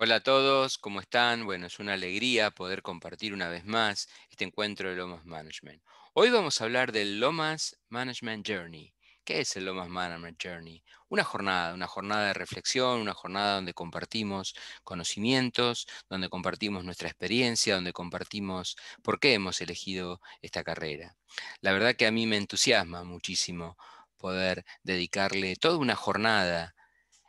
Hola a todos, ¿cómo están? Bueno, es una alegría poder compartir una vez más este encuentro de Lomas Management. Hoy vamos a hablar del Lomas Management Journey. ¿Qué es el Lomas Management Journey? Una jornada, una jornada de reflexión, una jornada donde compartimos conocimientos, donde compartimos nuestra experiencia, donde compartimos por qué hemos elegido esta carrera. La verdad que a mí me entusiasma muchísimo poder dedicarle toda una jornada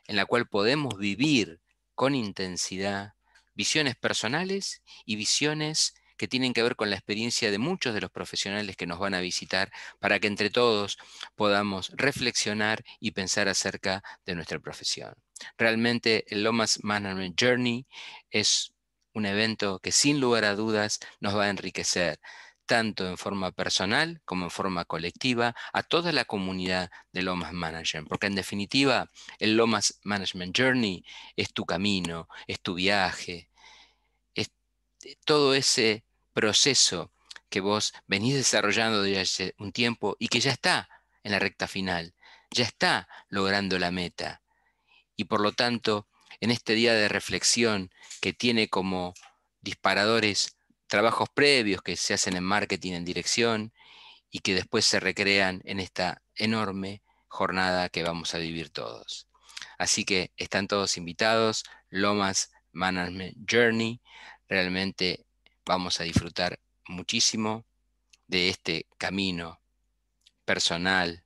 en la cual podemos vivir con intensidad, visiones personales y visiones que tienen que ver con la experiencia de muchos de los profesionales que nos van a visitar para que entre todos podamos reflexionar y pensar acerca de nuestra profesión. Realmente el Lomas Management Journey es un evento que sin lugar a dudas nos va a enriquecer, tanto en forma personal como en forma colectiva, a toda la comunidad de Lomas Management, porque en definitiva el Lomas Management Journey es tu camino, es tu viaje, es eh, todo ese proceso que vos venís desarrollando desde hace un tiempo y que ya está en la recta final, ya está logrando la meta. Y por lo tanto, en este día de reflexión que tiene como disparadores trabajos previos que se hacen en marketing, en dirección, y que después se recrean en esta enorme jornada que vamos a vivir todos. Así que están todos invitados, Lomas Management Journey, realmente vamos a disfrutar muchísimo de este camino personal,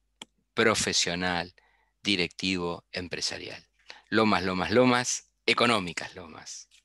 profesional, directivo, empresarial. Lomas, lomas, lomas, económicas lomas.